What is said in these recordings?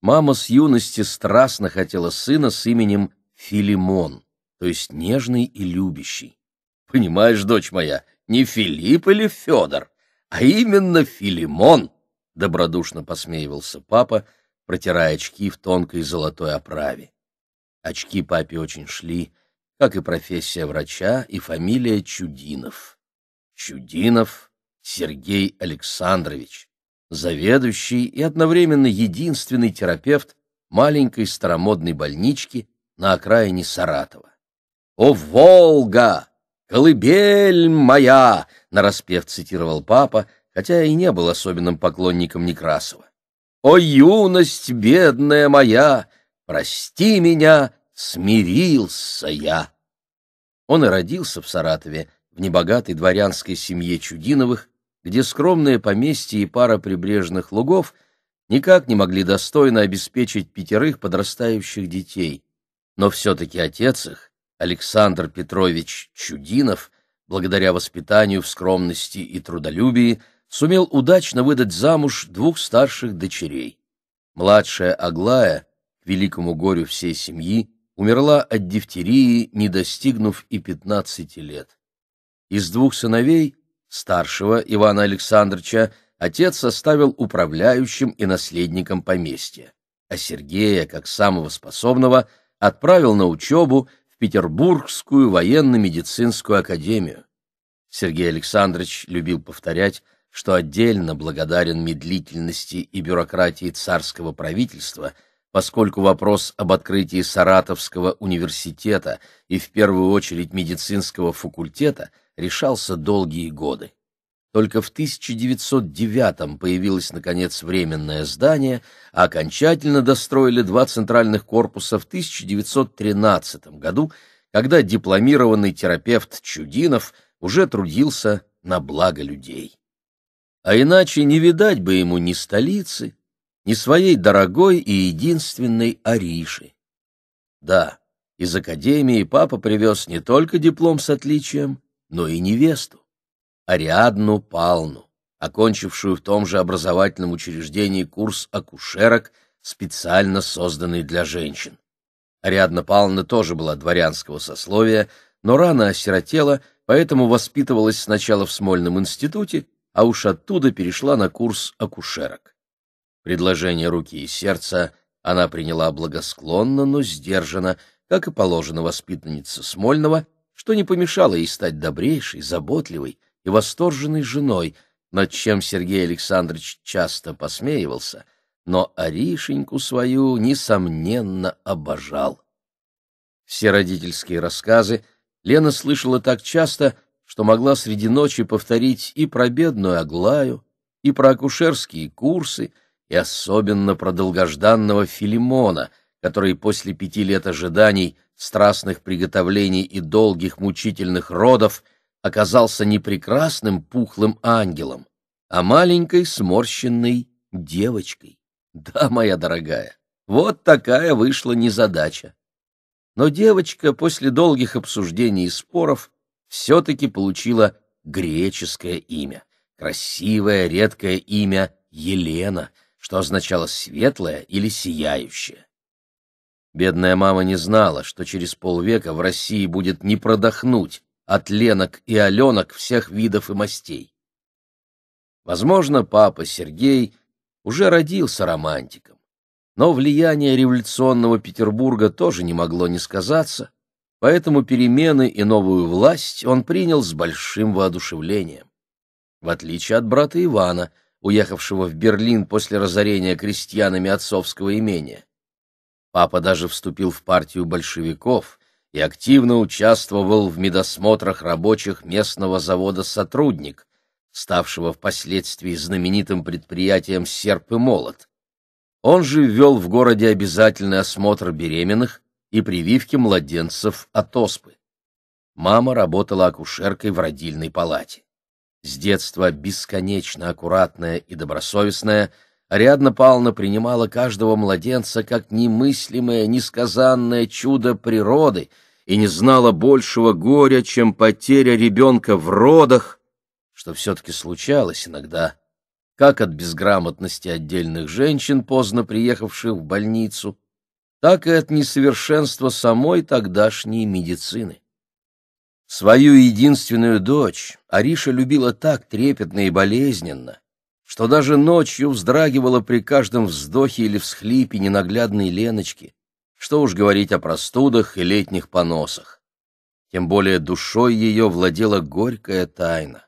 Мама с юности страстно хотела сына с именем Филимон, то есть нежный и любящий. Понимаешь, дочь моя, не Филипп или Федор, а именно Филимон, добродушно посмеивался папа, протирая очки в тонкой золотой оправе. Очки папе очень шли, как и профессия врача и фамилия Чудинов. Чудинов Сергей Александрович заведующий и одновременно единственный терапевт маленькой старомодной больнички на окраине Саратова. «О, Волга! Колыбель моя!» — нараспев цитировал папа, хотя и не был особенным поклонником Некрасова. «О, юность бедная моя! Прости меня, смирился я!» Он и родился в Саратове, в небогатой дворянской семье Чудиновых, где скромное поместье и пара прибрежных лугов никак не могли достойно обеспечить пятерых подрастающих детей. Но все-таки отец их, Александр Петрович Чудинов, благодаря воспитанию в скромности и трудолюбии, сумел удачно выдать замуж двух старших дочерей. Младшая Аглая, к великому горю всей семьи, умерла от дифтерии, не достигнув и 15 лет. Из двух сыновей Старшего Ивана Александровича отец составил управляющим и наследником поместья, а Сергея, как самого способного, отправил на учебу в Петербургскую военно-медицинскую академию. Сергей Александрович любил повторять, что отдельно благодарен медлительности и бюрократии царского правительства, поскольку вопрос об открытии Саратовского университета и в первую очередь медицинского факультета – решался долгие годы. Только в 1909 появилось, наконец, временное здание, а окончательно достроили два центральных корпуса в 1913 году, когда дипломированный терапевт Чудинов уже трудился на благо людей. А иначе не видать бы ему ни столицы, ни своей дорогой и единственной Ариши. Да, из академии папа привез не только диплом с отличием, но и невесту, Ариадну Палну, окончившую в том же образовательном учреждении курс акушерок, специально созданный для женщин. Ариадна Павловна тоже была дворянского сословия, но рано осиротела, поэтому воспитывалась сначала в Смольном институте, а уж оттуда перешла на курс акушерок. Предложение руки и сердца она приняла благосклонно, но сдержанно, как и положено воспитаннице Смольного — что не помешало ей стать добрейшей, заботливой и восторженной женой, над чем Сергей Александрович часто посмеивался, но Аришеньку свою, несомненно, обожал. Все родительские рассказы Лена слышала так часто, что могла среди ночи повторить и про бедную Аглаю, и про акушерские курсы, и особенно про долгожданного Филимона, который после пяти лет ожиданий — страстных приготовлений и долгих мучительных родов оказался не прекрасным пухлым ангелом, а маленькой сморщенной девочкой. Да, моя дорогая, вот такая вышла незадача. Но девочка после долгих обсуждений и споров все-таки получила греческое имя, красивое редкое имя Елена, что означало «светлое» или «сияющее». Бедная мама не знала, что через полвека в России будет не продохнуть от ленок и аленок всех видов и мастей. Возможно, папа Сергей уже родился романтиком, но влияние революционного Петербурга тоже не могло не сказаться, поэтому перемены и новую власть он принял с большим воодушевлением. В отличие от брата Ивана, уехавшего в Берлин после разорения крестьянами отцовского имения, Папа даже вступил в партию большевиков и активно участвовал в медосмотрах рабочих местного завода «Сотрудник», ставшего впоследствии знаменитым предприятием «Серп и молот». Он же ввел в городе обязательный осмотр беременных и прививки младенцев от оспы. Мама работала акушеркой в родильной палате. С детства бесконечно аккуратная и добросовестная – Ариадна Павловна принимала каждого младенца как немыслимое, несказанное чудо природы и не знала большего горя, чем потеря ребенка в родах, что все-таки случалось иногда, как от безграмотности отдельных женщин, поздно приехавших в больницу, так и от несовершенства самой тогдашней медицины. Свою единственную дочь Ариша любила так трепетно и болезненно, что даже ночью вздрагивала при каждом вздохе или всхлипе ненаглядной Леночки, что уж говорить о простудах и летних поносах. Тем более душой ее владела горькая тайна.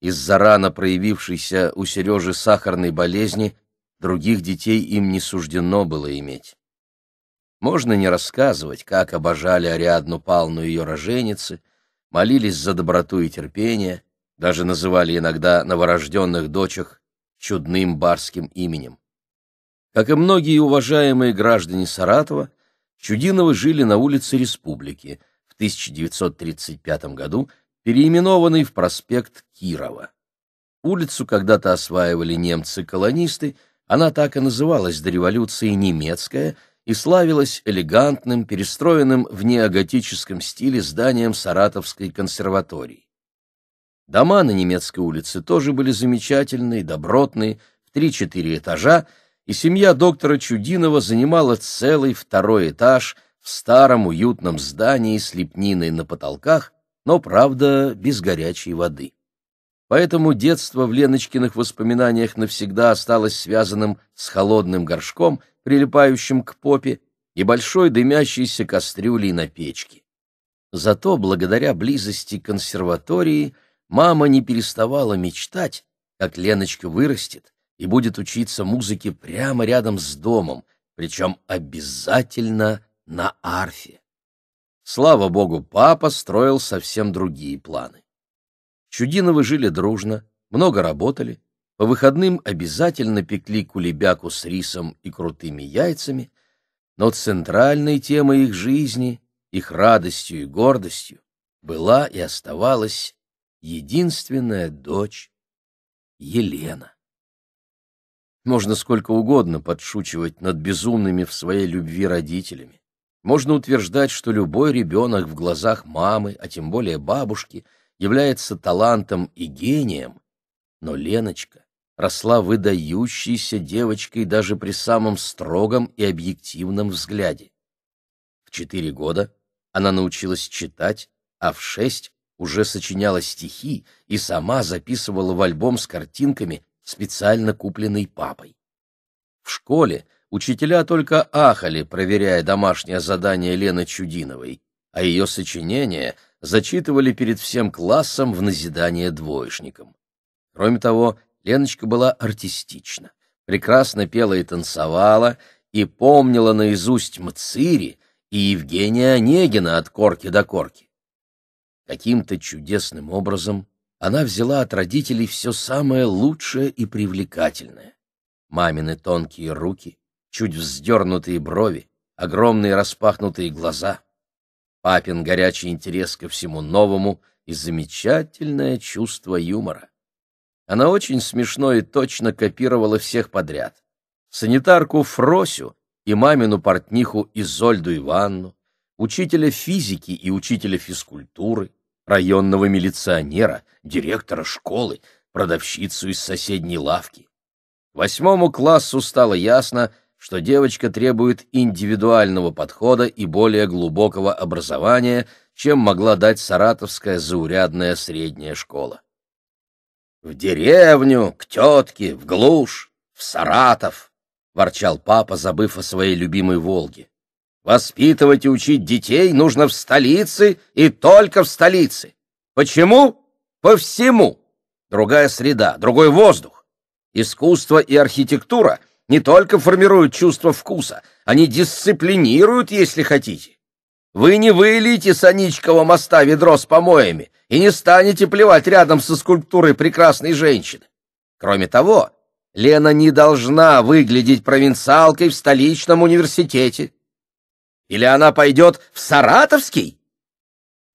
Из-за рано проявившейся у Сережи сахарной болезни других детей им не суждено было иметь. Можно не рассказывать, как обожали Ариадну Палну ее роженицы, молились за доброту и терпение, даже называли иногда новорожденных дочек чудным барским именем. Как и многие уважаемые граждане Саратова, Чудиновы жили на улице Республики, в 1935 году переименованный в проспект Кирова. Улицу когда-то осваивали немцы-колонисты, она так и называлась до революции «Немецкая», и славилась элегантным, перестроенным в неоготическом стиле зданием Саратовской консерватории. Дома на немецкой улице тоже были замечательные, добротные, в три-четыре этажа, и семья доктора Чудинова занимала целый второй этаж в старом уютном здании с лепниной на потолках, но, правда, без горячей воды. Поэтому детство в Леночкиных воспоминаниях навсегда осталось связанным с холодным горшком, прилипающим к попе, и большой дымящейся кастрюлей на печке. Зато, благодаря близости консерватории, Мама не переставала мечтать, как Леночка вырастет и будет учиться музыке прямо рядом с домом, причем обязательно на арфе. Слава богу, папа строил совсем другие планы. Чудиновы жили дружно, много работали, по выходным обязательно пекли кулебяку с рисом и крутыми яйцами, но центральной темой их жизни, их радостью и гордостью была и оставалась единственная дочь Елена. Можно сколько угодно подшучивать над безумными в своей любви родителями. Можно утверждать, что любой ребенок в глазах мамы, а тем более бабушки, является талантом и гением, но Леночка росла выдающейся девочкой даже при самом строгом и объективном взгляде. В четыре года она научилась читать, а в шесть уже сочиняла стихи и сама записывала в альбом с картинками, специально купленный папой. В школе учителя только ахали, проверяя домашнее задание Лены Чудиновой, а ее сочинения зачитывали перед всем классом в назидание двоечникам. Кроме того, Леночка была артистична, прекрасно пела и танцевала, и помнила наизусть Мцири и Евгения Онегина от корки до корки. Каким-то чудесным образом она взяла от родителей все самое лучшее и привлекательное. Мамины тонкие руки, чуть вздернутые брови, огромные распахнутые глаза, папин горячий интерес ко всему новому и замечательное чувство юмора. Она очень смешно и точно копировала всех подряд. Санитарку Фросю и мамину портниху Изольду Иванну, учителя физики и учителя физкультуры, районного милиционера, директора школы, продавщицу из соседней лавки. Восьмому классу стало ясно, что девочка требует индивидуального подхода и более глубокого образования, чем могла дать саратовская заурядная средняя школа. «В деревню, к тетке, в глушь, в Саратов!» — ворчал папа, забыв о своей любимой «Волге». Воспитывать и учить детей нужно в столице и только в столице. Почему? По всему. Другая среда, другой воздух. Искусство и архитектура не только формируют чувство вкуса, они дисциплинируют, если хотите. Вы не выльете с Аничкова моста ведро с помоями и не станете плевать рядом со скульптурой прекрасной женщины. Кроме того, Лена не должна выглядеть провинциалкой в столичном университете. Или она пойдет в Саратовский?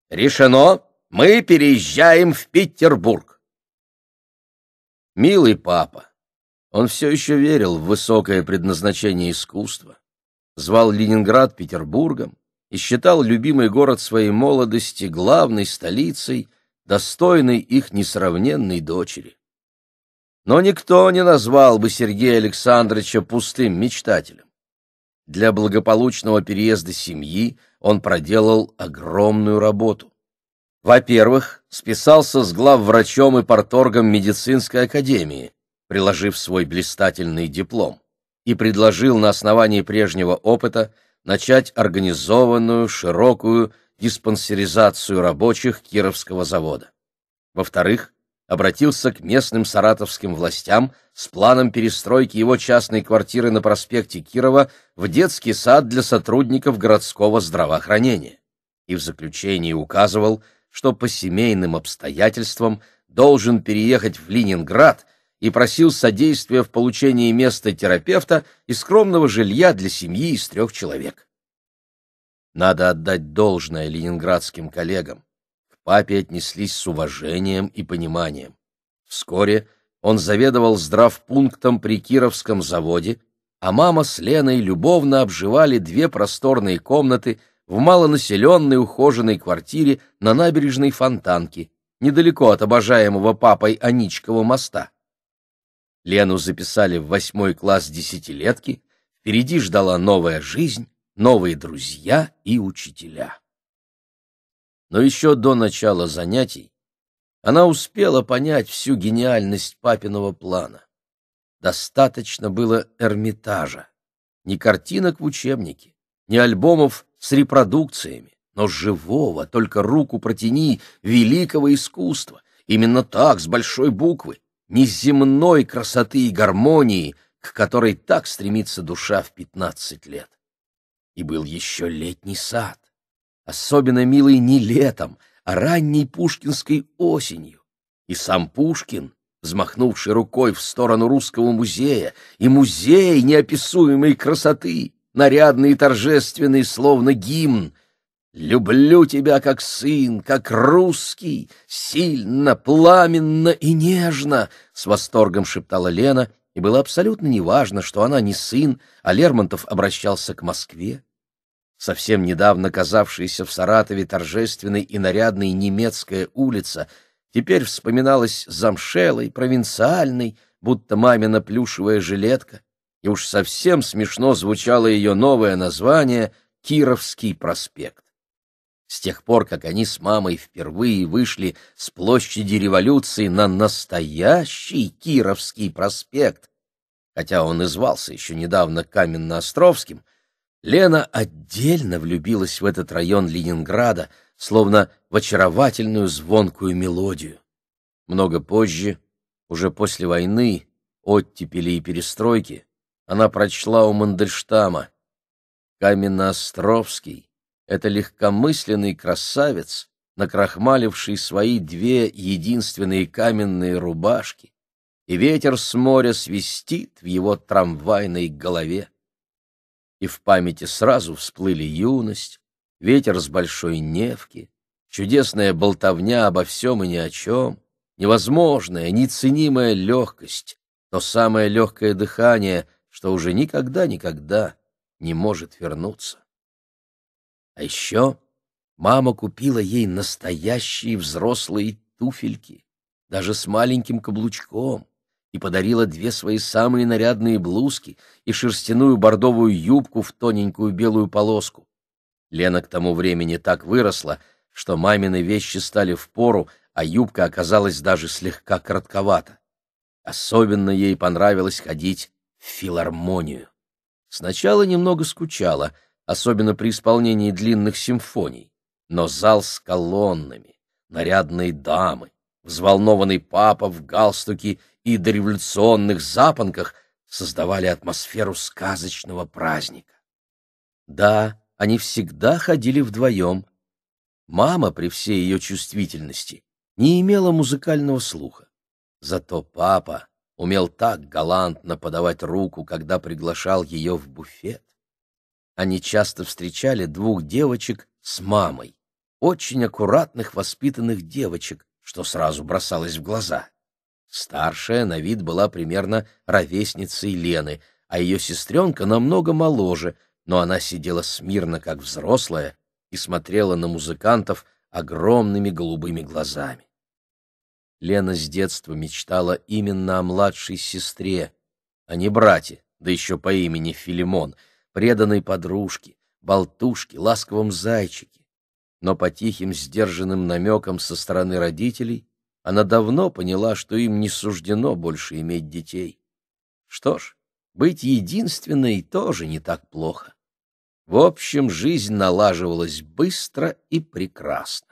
Решено, мы переезжаем в Петербург. Милый папа, он все еще верил в высокое предназначение искусства, звал Ленинград Петербургом и считал любимый город своей молодости главной столицей, достойной их несравненной дочери. Но никто не назвал бы Сергея Александровича пустым мечтателем. Для благополучного переезда семьи он проделал огромную работу. Во-первых, списался с главврачом и порторгом медицинской академии, приложив свой блистательный диплом, и предложил на основании прежнего опыта начать организованную, широкую диспансеризацию рабочих Кировского завода. Во-вторых, обратился к местным саратовским властям с планом перестройки его частной квартиры на проспекте Кирова в детский сад для сотрудников городского здравоохранения. И в заключении указывал, что по семейным обстоятельствам должен переехать в Ленинград и просил содействия в получении места терапевта и скромного жилья для семьи из трех человек. Надо отдать должное ленинградским коллегам папе отнеслись с уважением и пониманием. Вскоре он заведовал здравпунктом при Кировском заводе, а мама с Леной любовно обживали две просторные комнаты в малонаселенной ухоженной квартире на набережной Фонтанки, недалеко от обожаемого папой Аничкова моста. Лену записали в восьмой класс десятилетки, впереди ждала новая жизнь, новые друзья и учителя но еще до начала занятий она успела понять всю гениальность папиного плана. Достаточно было Эрмитажа, ни картинок в учебнике, ни альбомов с репродукциями, но живого, только руку протяни, великого искусства, именно так, с большой буквы, неземной красоты и гармонии, к которой так стремится душа в пятнадцать лет. И был еще летний сад особенно милой не летом, а ранней пушкинской осенью. И сам Пушкин, взмахнувший рукой в сторону русского музея, и музей неописуемой красоты, нарядный и торжественный, словно гимн, «Люблю тебя как сын, как русский, сильно, пламенно и нежно», — с восторгом шептала Лена, и было абсолютно неважно, что она не сын, а Лермонтов обращался к Москве совсем недавно казавшаяся в Саратове торжественной и нарядной немецкая улица, теперь вспоминалась замшелой, провинциальной, будто мамина плюшевая жилетка, и уж совсем смешно звучало ее новое название «Кировский проспект». С тех пор, как они с мамой впервые вышли с площади революции на настоящий Кировский проспект, хотя он и звался еще недавно Каменно-Островским, — Лена отдельно влюбилась в этот район Ленинграда, словно в очаровательную звонкую мелодию. Много позже, уже после войны, оттепели и перестройки, она прочла у Мандельштама «Каменноостровский — это легкомысленный красавец, накрахмаливший свои две единственные каменные рубашки, и ветер с моря свистит в его трамвайной голове и в памяти сразу всплыли юность, ветер с большой Невки, чудесная болтовня обо всем и ни о чем, невозможная, неценимая легкость, то самое легкое дыхание, что уже никогда-никогда не может вернуться. А еще мама купила ей настоящие взрослые туфельки, даже с маленьким каблучком, и подарила две свои самые нарядные блузки и шерстяную бордовую юбку в тоненькую белую полоску. Лена к тому времени так выросла, что мамины вещи стали в пору, а юбка оказалась даже слегка коротковата. Особенно ей понравилось ходить в филармонию. Сначала немного скучала, особенно при исполнении длинных симфоний, но зал с колоннами, нарядные дамы, взволнованный папа в галстуке и дореволюционных запонках создавали атмосферу сказочного праздника. Да, они всегда ходили вдвоем. Мама, при всей ее чувствительности, не имела музыкального слуха. Зато папа умел так галантно подавать руку, когда приглашал ее в буфет. Они часто встречали двух девочек с мамой, очень аккуратных воспитанных девочек, что сразу бросалось в глаза. Старшая на вид была примерно ровесницей Лены, а ее сестренка намного моложе, но она сидела смирно, как взрослая, и смотрела на музыкантов огромными голубыми глазами. Лена с детства мечтала именно о младшей сестре, а не брате, да еще по имени Филимон, преданной подружке, болтушке, ласковом зайчике. Но по тихим сдержанным намекам со стороны родителей она давно поняла, что им не суждено больше иметь детей. Что ж, быть единственной тоже не так плохо. В общем, жизнь налаживалась быстро и прекрасно.